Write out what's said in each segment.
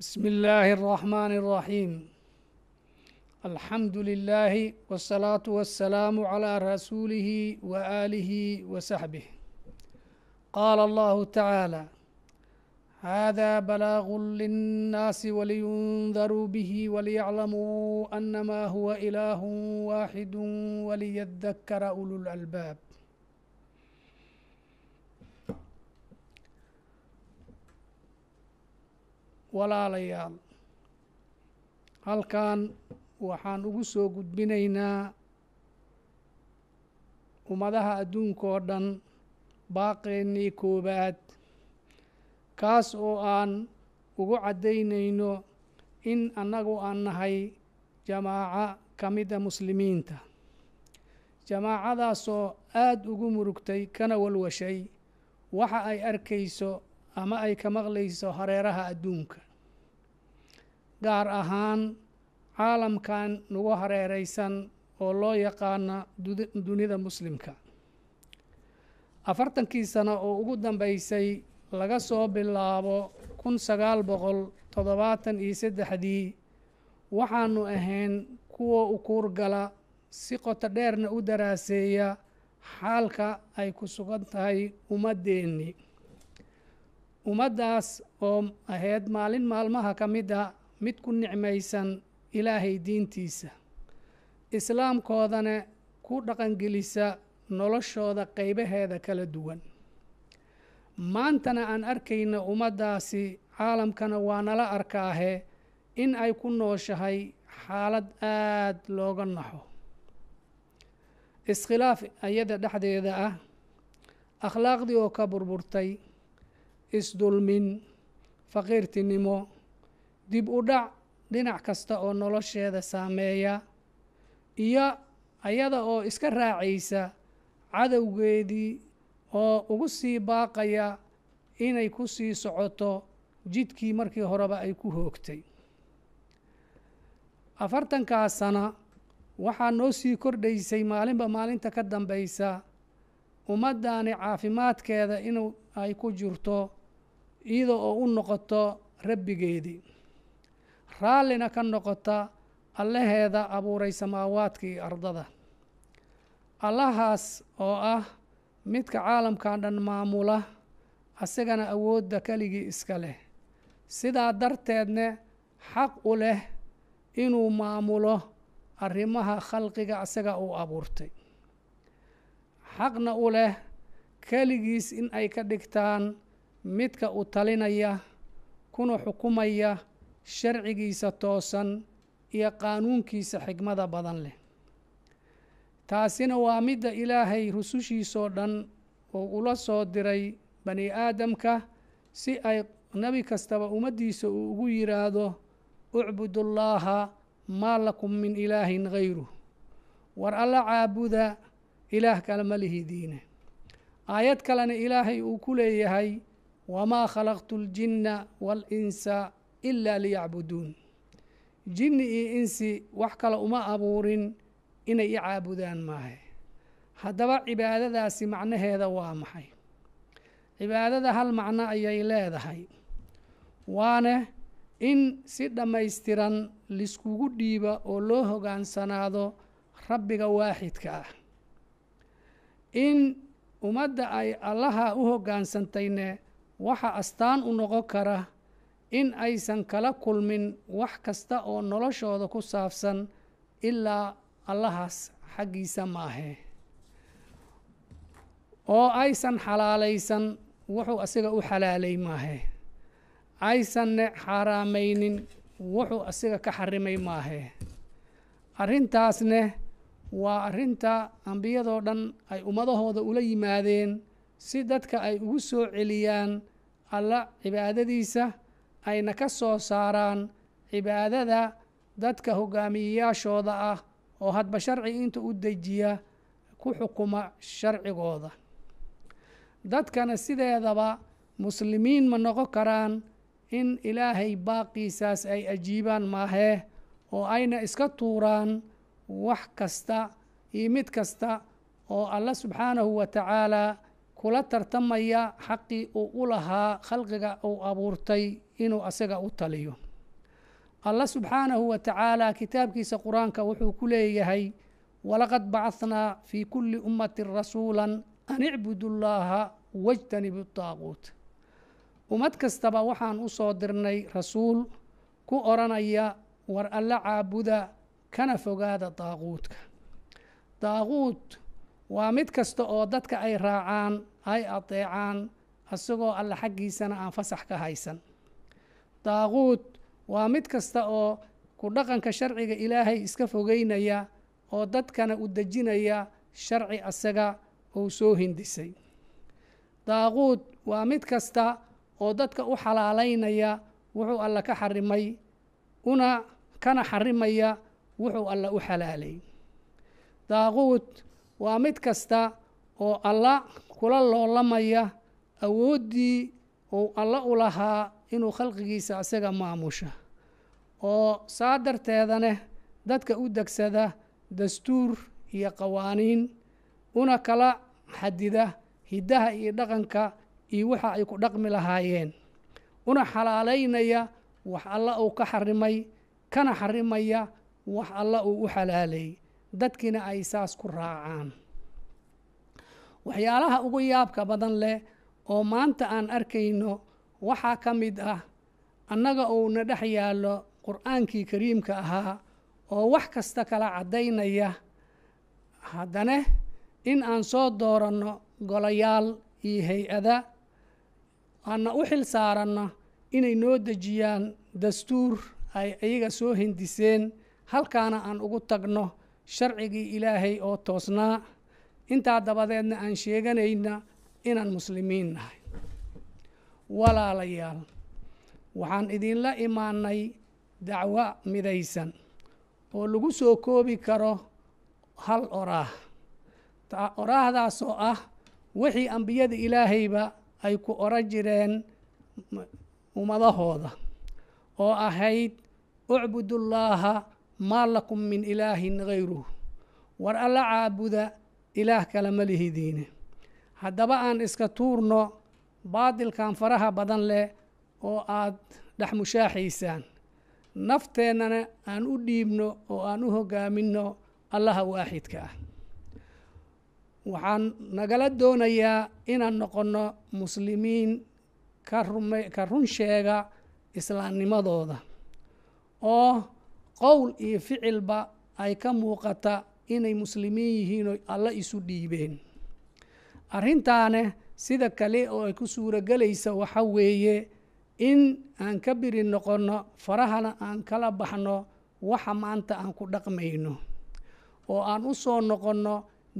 بسم الله الرحمن الرحيم الحمد لله والصلاة والسلام على رسوله وآله وصحبه قال الله تعالى هذا بلاغ للناس ولينذروا به وليعلموا أنما هو إله واحد وليذكر أولو الألباب walaalayaal halkan waxaan ugu soo gudbinaynaa ummadaha adduunkoo dhan baaqeennii koowaad kaas oo aan ugu caddaynayno in annagu aan nahay jamaaco ka mida muslimiinta jamaacadaasoo aad ugu murugtay kana walwashay waxa ay arkayso ama ay ka maqlayso hareeraha adduunka gaar ahaan caalamkan nagu hareeraysan oo loo yaqaana dunida muslimka afartankii sano oo ugu dambaysay laga soo bilaabo kun sagaal boqol toddobaatan iyo saddexdii waxaanu ahayn kuwa kuurgala si qoto dheerna u daraaseeya xaalka ay ku sugan tahay ummaddeenni ummaddaas oo ahayd maalin maalmaha ka mid a ah mid ku nicmaysan ilaahay diintiisa islaamkoodana ku dhaqangelisa noloshooda qaybaheeda kala duwan maantana aan arkayna ummaddaasi caalamkana waa nala arkaahe in ay ku nooshahay xaalad aad looga naxo iskhilaaf ayada dhexdeeda ah akhlaaqdii oo ka burburtay isdulmin faqiirtinimo dib u dhac dhinac kasta oo nolosheeda saameeya iyo ayada oo iska raacaysa cadowgeedii oo ugu sii baaqaya inay ku sii socoto jidkii markii horeba ay ku hoogtay afartankaas sana waxaa noo sii kordhaysay maalinba maalinta ka dambaysa ummaddaani caafimaadkeeda in ay ku jirto iyada oo u noqoto rabbigeedii raallina ka noqota allaheeda abuuray samaawaadka iyo ardada allahaas oo ah midka caalamkan dhan maamula asagana awoodda keligii iska leh sidaa darteedne xaq u leh inuu maamulo arrimaha khalqiga asaga uu abuurtay xaqna u leh keligiis in ay ka dhigtaan midka u talinaya kuna xukumaya sharcigiisa toosan iyo qaanuunkiisa xigmada badan leh taasina waa midda ilaahay rusushiisoo dhan uu ula soo diray bani aadamka si ay nebi kastaba ummaddiisa uu ugu yidhaahdo ucbudullaaha maa lakum min ilaahin hayruh war alla caabuda ilaah kale ma lihidiine aayad kalena ilaahay uu ku leeyahay wamaa khalaqtu اljinna waاlinsa ilaa liyacbuduun jinni iyo insi wax kale uma abuurin inay i caabudaan maahe haddaba cibaadadaasi macnaheeda waa maxay cibaadada hal macno ayay leedahay waane in si dhammaystiran liskugu dhiiba oo loo hogaansanaado rabbiga waaxidka ah in ummadda ay allaha u hoggaansantayne waxa astaan u noqon kara in aysan kala kulmin wax kasta oo noloshooda ku saabsan ilaa allahaas xaggiisa maahe oo aysan xalaalaysan wuxuu asiga u xalaalay maahe aysanne xaaraamaynin wuxuu asiga ka xarimay maahe arrintaasne waa arinta ambiyadoo dhan ay ummadahooda ula yimaadeen si dadka ay ugu soo celiyaan alla cibaadadiisa ayna ka soo saaraan cibaadada dadka hogaamiyeyaashooda ah oo hadba sharci inta u dejiya ku xukuma sharcigooda dadkana sideedaba muslimiin ma noqon karaan in ilaahay baaqiisaas ay ajiibaan maahee oo ayna iska tuuraan wax kasta iyo mid kasta oo allah subxaanahu wa tacaalaa kula tartamaya xaqii uu u lahaa khalqiga uu abuurtay inuu asaga u taliyo allah subxaanahu wa tacaalaa kitaabkiisa qur-aanka wuxuu ku leeyahay walaqad bacanaa fii kulli ummatin rasuulan an icbudu llaaha wajtanibu daaquut ummad kastaba waxaan u soo dirnay rasuul ku odhanaya war alla caabuda kana fogaada daaquudka daaquud waa mid kasta oo dadka ay raacaan ay adeecaan asagoo alle xaggiisana aan fasax ka haysan daaquud waa mid kasta oo ku dhaqanka sharciga ilaahay iska fogaynaya oo dadkana u dejinaya sharci asaga uu soo hindisay daaquud waa mid kasta oo dadka u xalaalaynaya wuxuu alle ka xarimay una kana xarimaya wuxuu alla u xalaalay daaquud waa mid kasta oo alla kula loolamaya awooddii uu alla u lahaa inuu khalqigiisa isaga maamusha oo saa darteedane dadka u degsada dastuur iyo qawaaniin una kala xadida hiddaha iyo dhaqanka iyo waxa ay ku dhaqmi lahaayeen una xalaalaynaya wax alla uu ka xarimay kana xarimaya wax alla uu u xalaalay dadkiina ay saas ku raacaan waxyaalaha ugu yaabka badan leh oo maanta aan arkayno waxaa ka mid ah annaga uuna dhex yaallo qur-aankii kariimka ahaa oo wax kasta kala caddaynaya haddana in aan soo dooranno golayaal iyo hay-ada aanna u xil saaranno inay noo dejiyaan dastuur ay iyaga soo hindiseen halkaana aan ugu tagno sharcigii ilaahay oo toosnaa intaa dabadeedna aan sheeganayna inaan muslimiin nahay walaalayaal waxaan idinla imaanay dacwo midaysan oo lagu soo koobi karo hal oraah oraahdaasoo ah wixii ambiyada ilaahayba ay ku oro jireen ummadahooda oo ahayd ucbudullaaha maa lakum min ilaahin hayruh war alla caabuda ilaah kale ma lihidiine haddaba aan iska tuurno baadilkan faraha badan leh oo aad dhex mushaaxaysaan nafteennana aan u dhiibno oo aan u hoggaaminno allaha waaxidka ah waxaan nagala doonayaa inaan noqonno muslimiin ka run sheega islaamnimadooda oo qowl iyo ficilba ay ka muuqata inay muslimiin yihiinoo alla isu dhiibeen arrintaane sida kale oo ay ku suuragelaysa waxa weeye in aan ka biri noqonno farahana aan kala baxno waxa maanta aan ku dhaqmayno oo aan u soo noqonno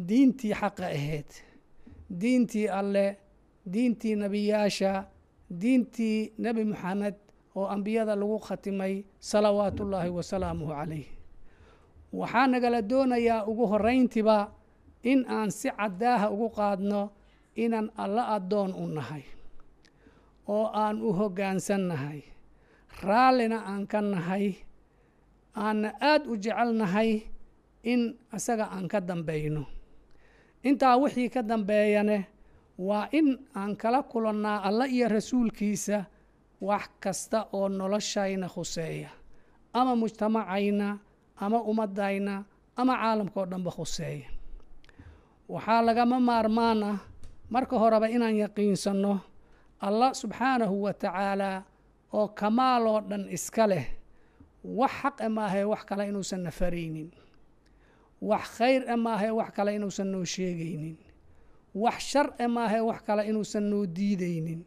diintii xaqa ahayd diintii alleh diintii nebiyaasha diintii nebi maxamed oo ambiyada lagu khatimay salawaat ullaahi wasalaamuhu calayh waxaa nagala doonayaa ugu horrayntiba in aan si caddaaha ugu qaadno inaan alla addoon u nahay oo aan u nahay raallina aan ka nahay aanna aad u jecelnahay in isaga aan ka dambayno intaa wixii ka dambeeyane waa in aan kala kulannaa alla iyo rasuulkiisa wax kasta oo noloshayna khuseeya ama mujtamacayna ama ummadayna ama caalamka oo dhanba khuseeya waxaa lagama maarmaan ah marka horeba inaan yaqiinsanno allah subxaanahu wa tacaalaa oo kamaal oo dhan iska leh wax xaq e maahae wax kale inuusan na faraynin wax khayr e maahae wax kale inuusan noo sheegaynin wax shar e maahee wax kale inuusan noo diidaynin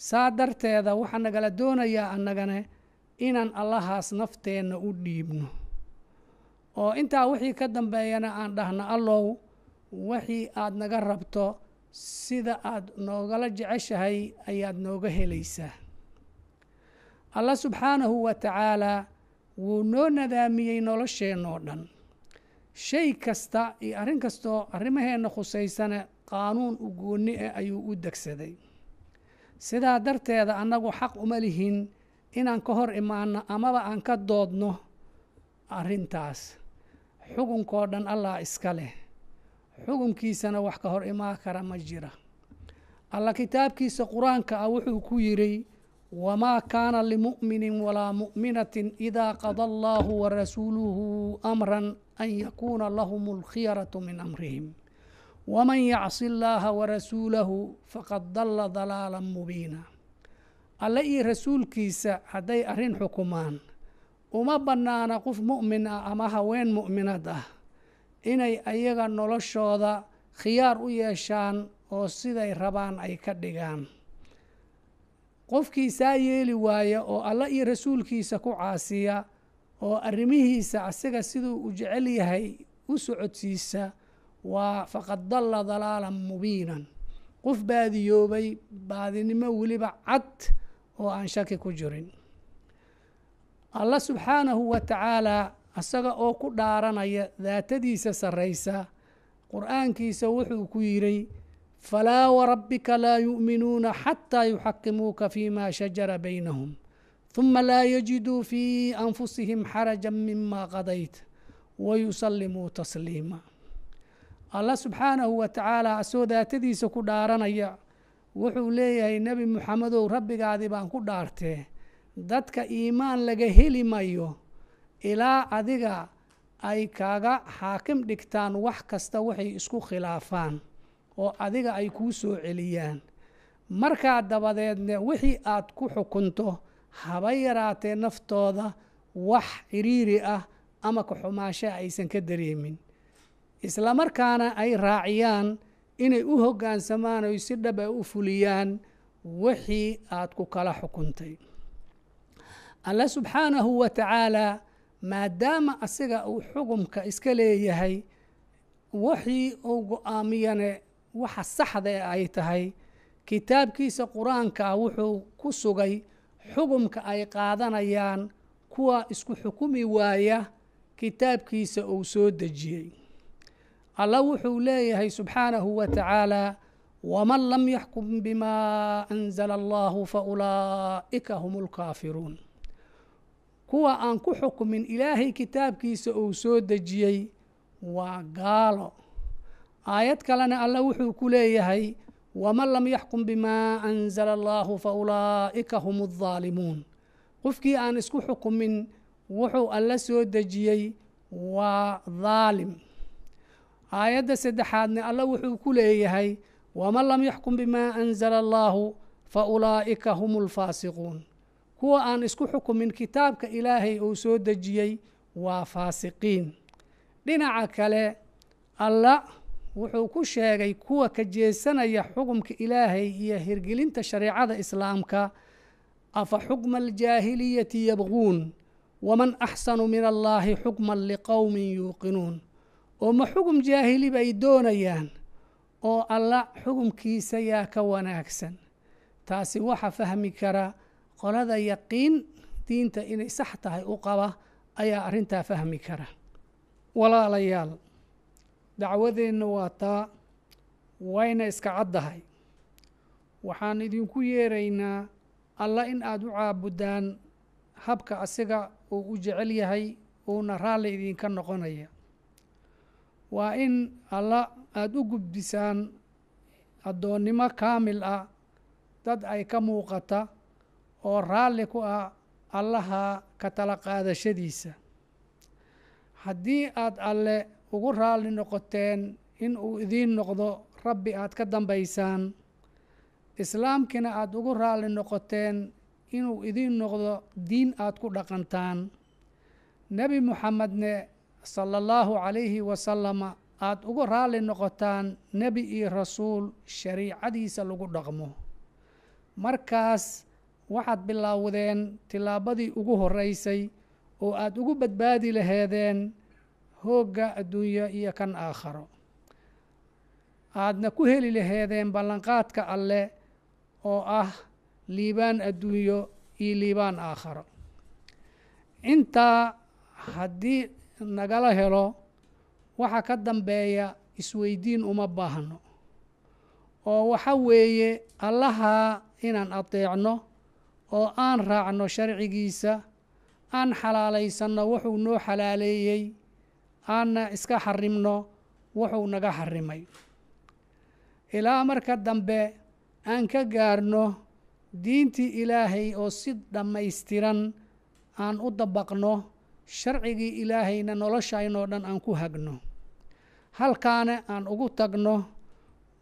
saa darteeda waxaa nagala doonayaa annagane inaan allahaas nafteenna u dhiibno oo intaa wixii ka dambeeyana aan dhahno allow wixii aad naga rabto sida aad noogala jeceshahay ayaad nooga helaysaa allah subxaanahu wa tacaalaa wuu noo nadaamiyey nolosheennoo dhan shay kasta iyo arrin kastoo arrimaheenna khusaysane qaanuun u goonni ah ayuu u degsaday sidaa darteeda annagu xaq uma lihin inaan ka hor imaanno amaba aan ka doodno arrintaas xukunkoo dhan allah iska leh xukunkiisana wax ka hor imaa kara ma jira alla kitaabkiisa qur-aanka ah wuxuu ku yidhi wamaa kaana limu'minin walaa mu'minatin idaa qada allaahu wa rasuuluhu amran an yakuuna lahum alkhiyaratu min amrihim wman yacsi اllaaha warasuulahu faqad dalla dalaala mubiina alle iyo rasuulkiisa hadday arrin xukumaan uma bannaana qof mu'min ah ama haween mu'minad ah inay ayaga noloshooda khiyaar u yeeshaan oo siday rabaan ay ka dhigaan qofkii saa yeeli waaya oo alle iyo rasuulkiisa ku caasiya oo arrimihiisa asaga siduu u jecel yahay u socodsiisa waa faqad dalla dalaalan mubiinan qof baadiyoobay baadinimo weliba cad oo aan shaki ku jirin allah subxaanahu wa tacaalaa isaga oo ku dhaaranaya daatadiisa sarraysa qur'aankiisa wuxuu ku yidhi falaa warabbika laa yu'minuuna xataa yuxakimuuka fii ma shajara baynahum ثuma laa yajiduu fii anfusihim xaraja mima qadayt wayusallimuu tasliima allah subxaanahu wa tacaala asoo daatadiisa ku dhaaranaya wuxuu leeyahay nebi muxamedow rabbigaadi baan ku dhaartee dadka iimaan laga heli mayo ilaa adiga ay kaaga xaakim dhigtaan wax kasta waxay isku khilaafaan oo adiga ay kuu soo celiyaan markaa dabadeedna wixii aad ku xukunto haba yaraatee naftooda wax ciriiri ah ama ka xumaashaa aysan ka dareemin islamarkaana ay raaciyaan inay u hoggaansamaan oy si dhab a ah u fuliyaan wixii aad ku kala xukuntay alle subxaanahu wa tacaalaa maadaama asiga uu xukumka iska leeyahay wixii uu go-aamiyane waxa saxda ee ay tahay kitaabkiisa qur-aanka wuxuu ku sugay xukumka ay qaadanayaan kuwa isku xukumi waaya kitaabkiisa uu soo dejiyey alla wuxuu leeyahay subxaanahu wa tacaala waman lam yaxkum bima anzala allaahu fa ulaaika hum lkaafiruun kuwa aan ku xukumin ilaahay kitaabkiisa uu soo dejiyey waa gaalo aayad kalena alla wuxuu ku leeyahay waman lam yaxkum bima anzala allahu ulaa'ika hum aldaalimuun qofkii aan isku xukumin wuxuu alla soo dejiyey waa daalim aayadda saddexaadna alla wuxuu ku leeyahay waman lam yaxkum bimaa anzala allaahu fa ulaa'ika hum ulfaasiquun kuwa aan isku xukumin kitaabka ilaahay uu soo dejiyey waa faasiqiin dhinaca kale alla wuxuu ku sheegay kuwa ka jeesanaya xukumka ilaahay iyo hirgelinta shareecada islaamka afa xukma aljaahiliyati yabquun waman axsanu min allaahi xukman liqowmin yuuqinuun oo ma xukum jaahili bay doonayaan oo alla xugumkiisa yaa ka wanaagsan taasi waxa fahmi kara qolada yaqiin diinta inay sax tahay u qaba ayaa arrintaa fahmi kara walaalayaal dacwadeenna waa taa wayna iska caddahay waxaan idinku yeeraynaa alla in aada u caabuddaan habka asiga uu u jecel yahay uuna raalli idinka noqonaya waa in alla aad u gubdisaan addoonnimo kaamil ah dad ay ka muuqata oo raalli ku ah allaha ka tala qaadashadiisa haddii aad alle ugu raalli noqoteen in uu idiin noqdo rabbi aad ka dambaysaan islaamkina aad ugu raalli noqoteen inuu idiin noqdo diin aad ku dhaqantaan nebi moxamedne sala allaahu calayhi wasalama aad ugu raali noqotaan nebi iyo rasuul shariicadiisa lagu dhaqmo markaas waxaad bilaawdeen tilaabadii ugu horraysay oo aad ugu badbaadi laheedeen hoogga adduunyo iyo kan aakharo aadna ku heli laheedeen ballanqaadka alle oo ah liibaan adduunyo iyo liibaan aakharo intaa haddii nagala helo waxa ka dambeeya isweydiin uma baahno oo waxa weeye allahaa inaan adeecno oo aan raacno sharcigiisa aan xalaalaysanno wuxuu noo xalaaleeyey aanna iska xarimno wuxuu naga xarimay ilaa marka dambe aan ka gaarno diintii ilaahay oo si dhammaystiran aan u dabaqno sharcigii ilaahayna noloshaynoo dhan aan ku hagno halkaana aan ugu tagno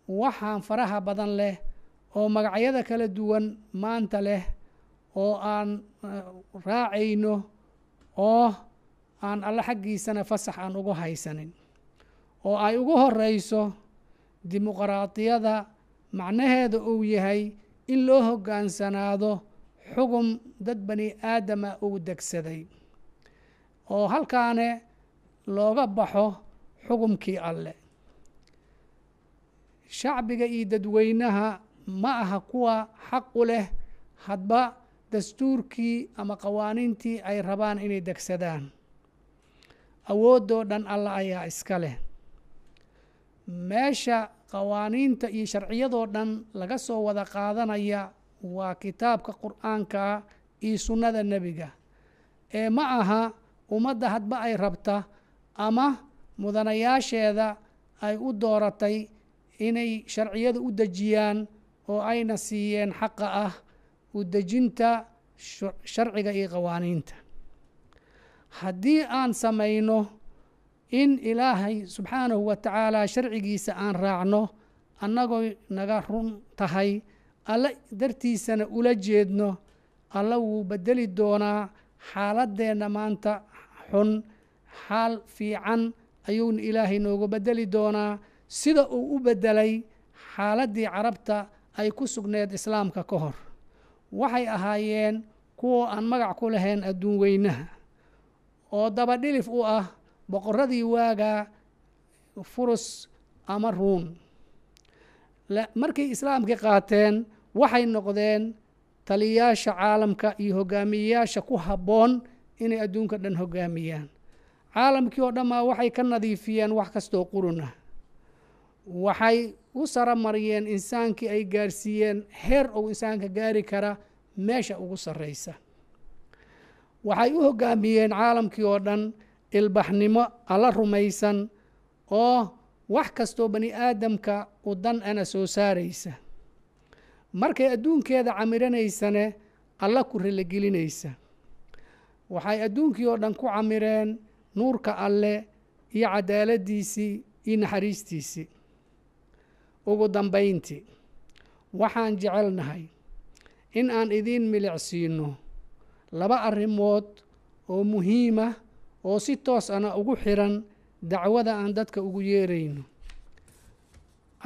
waxaan faraha badan leh oo magacyada kala duwan maanta leh oo aan eh, raacayno oo aan alle xaggiisana fasax aan ugu haysanin oo ay ugu horrayso dimuqraadiyada macnaheeda uu yahay in loo hoggaansanaado xugum dad bani aadama uu degsaday oo halkaane looga baxo xukumkii alleh shacbiga iyo dadweynaha ma aha kuwa xaq u leh hadba dastuurkii ama qawaaniintii ay rabaan inay degsadaan awooddoo dhan alla ayaa iska leh meesha qawaaniinta iyo sharciyadoo dhan laga soo wada qaadanaya waa kitaabka qur'aanka iyo sunnada nebiga ee ma aha ummadda hadba ay rabta ama mudanayaasheeda ay u dooratay inay sharciyada u dejiyaan oo ayna siiyeen xaqa ah u dejinta sharciga iyo qawaaniinta haddii aan samayno in ilaahay subxaanahu wa tacaala sharcigiisa aan raacno annagoo naga run tahay alle dartiisana ula jeedno alla wuu beddeli doonaa xaaladeenna maanta xun xaal fiican ayuuna ilaahay noogu bedeli doonaa sida uu u beddelay xaaladdii carabta ay ku sugneed islaamka ka hor waxay ahaayeen kuwa aan magac ku lahayn adduun weynaha oo daba dhilif u ah boqoradii waagaa furus ama ruun markay islaamkii qaateen waxay noqdeen taliyaasha caalamka iyo hogaamiyeyaasha ku habboon inay adduunka dhan hoggaamiyaan caalamkii oo dhammaa waxay ka nadiifiyeen wax kastoo qurun ah waxay u mariyeen insaankii ay gaarsiiyeen heer uu insaanka gaari kara meesha ugu sarraysa waxay u hoggaamiyeen caalamkii oo dhan ilbaxnimo alla rumaysan oo wax kastoo bani aadamka u dan ana soo saaraysa markay adduunkeeda camiranaysane alla ku ralagelinaysa waxay adduunkii oo dhan ku camireen nuurka alle iyo cadaaladdiisii iyo naxariistiisii ugu dambayntii waxaan jecelnahay in aan idiin milicsiinno laba arrimood oo muhiima ah oo si toos ana ugu xiran dacwada aan dadka ugu yeerayno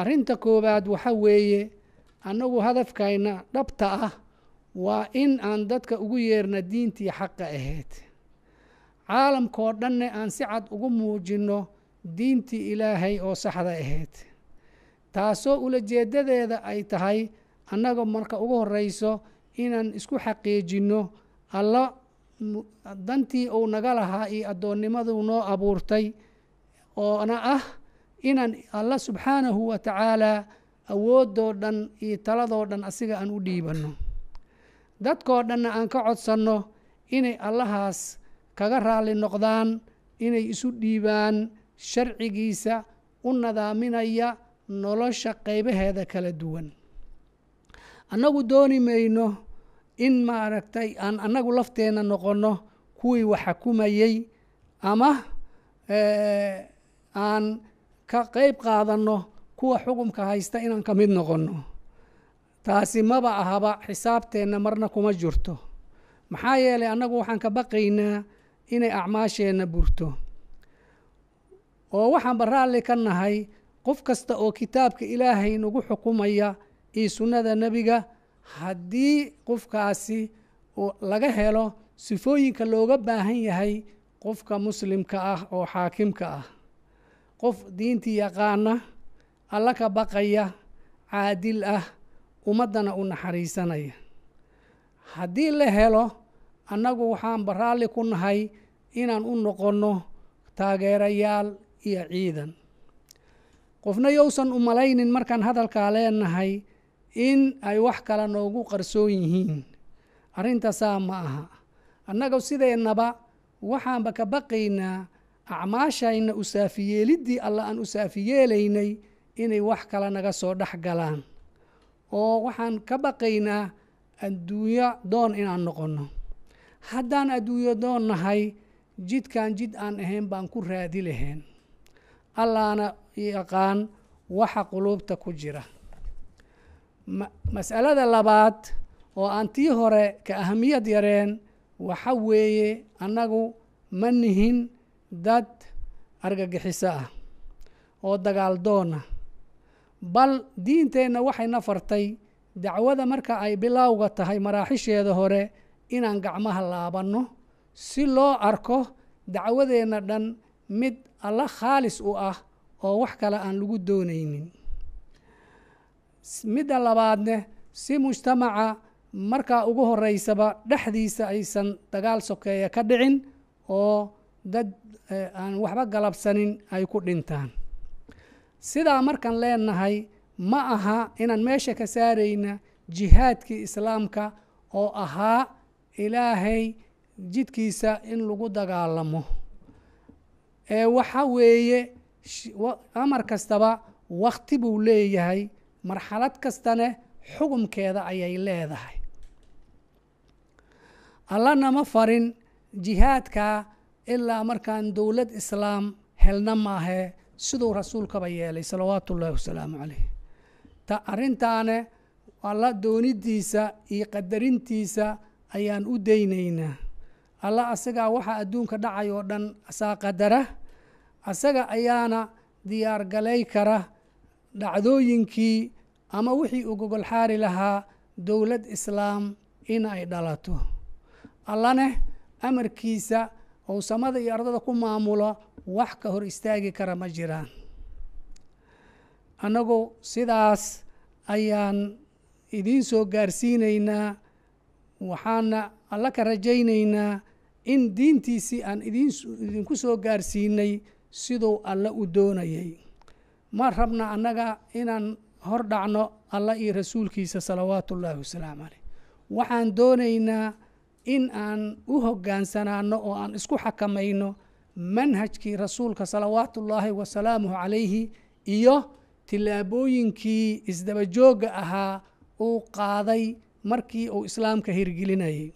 arrinta koowaad waxa weeye annagu hadafkayna dhabta ah waa in aan dadka ugu yeerna diintii xaqa ahayd caalamkoo dhanna aan si cad ugu muujinno diintii ilaahay oo saxda ahayd taasoo ulajeedadeeda ay tahay annaga marka ugu horrayso inaan isku xaqiijinno alla dantii uu naga lahaa iyo addoonnimaduu noo abuurtay oona ah inaan alla subxaanahu wa tacaalaa awooddoo dhan iyo taladoo dhan asiga aan u dhiibanno dadkoo dhanna aan ka codsanno inay allahaas kaga raalli noqdaan inay isu dhiibaan sharcigiisa u nadaaminaya nolosha qaybaheeda kala duwan annagu dooni mayno in maaragtay aan annagu lafteenna noqonno kuwii wax ama eh, aan ka qayb qaadanno kuwa xukumka haysta inaan ka mid noqonno taasi maba ahaba xisaabteenna marna kuma jirto maxaa yeelay annagu waxaan ka baqaynaa inay acmaasheenna burto oo waxaanba raalli ka nahay qof kasta oo kitaabka ilaahay nagu xukumaya iyo sunnada nebiga haddii qofkaasi laga helo sifooyinka looga baahan yahay qofka muslimka ah oo xaakimka ah qof diintii yaqaana alla ka baqaya caadil ah ummaddana u naxariisanaya haddii la helo annagu waxaanba raalli ku nahay inaan u noqonno taageerayaal iyo ciidan qofna yowsan u malaynin markaan hadalkaa leenahay in ay wax kale noogu qarsoon yihiin arrintaasaa ma aha annaga sideennaba waxaanba ka baqaynaa acmaashayna usaafiyeeliddii alla aan usaafiyeelaynay inay wax kale naga soo dhex galaan oo waxaan ka baqaynaa adduunyo doon inaan noqonno haddaan adduunyo doon nahay jidkan jid aan ahayn baan ku raadi lahayn allahna yaqaan waxa quluubta ku jira mas'alada labaad oo aan tii hore ka ahamiyad yareen waxa weeye annagu ma nihin dad argagixiso ah oo dagaal doona ah bal diinteenna waxayna fartay dacwada marka ay bilowga tahay maraaxisheeda hore inaan gacmaha laabanno si loo arko dacwadeenna dhan mid alla khaalis u ah oo wax kale aan lagu doonaynin midda labaadne si mujtamaca markaa ugu horeysaba dhexdiisa aysan dagaal sokeeya ka dhicin oo dad eh, aan waxba galabsanin ay ku dhintaan sidaa markaan leenahay ma aha inaan meesha ka saarayna jihaadkii islaamka oo ahaa ilaahay jidkiisa in lagu dagaalamo ee waxa weeye amar kastaba wakhti buu leeyahay marxalad kastane xukumkeeda ayay leedahay allana ma farin jihaadka ilaa markaan dowlad islaam helna maahee siduu rasuulkaba yeelay salawaatu ullaahi wasalaamu calayh ta arrintaane alla doonidiisa iyo qadarintiisa ayaan u daynaynaa alla asagaa waxaa adduunka dhacay oo dhan asaa qadara asaga ayaana diyaargalay kara dhacdooyinkii ama wixii u gogolxaari lahaa dowlad islaam in ay dhalato allaneh amarkiisa ou samada iyo ardada ku maamulo wax ka hor istaagi kara ma jiraan annagu sidaas ayaan idiin soo gaarsiinaynaa waxaana alla ka rajaynaynaa in diintiisii aan idinku soo gaarsiinay siduu alla u doonayay ma rabna annaga inaan hor dhacno alla iyo rasuulkiisa salawaatu ullaahi wasalaamu caleyh waxaan doonaynaa in aan u hoggaansanaano oo aan isku xakamayno manhajkii rasuulka salawaatu ullaahi wasalaamuhu calayhi iyo tillaabooyinkii isdabajoogga ahaa uu qaaday markii uu islaamka hirgelinayay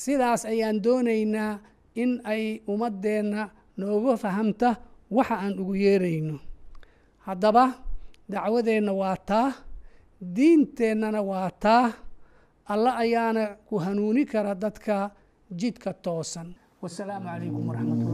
sidaas ayaan doonaynaa in ay ummaddeenna nooga fahamta waxa aan ugu yeerayno haddaba dacwadeenna waa taa diinteennana waa taa alla ayaana ku hanuuni kara dadka jidka toosan wasalaamu calaykum waraxmat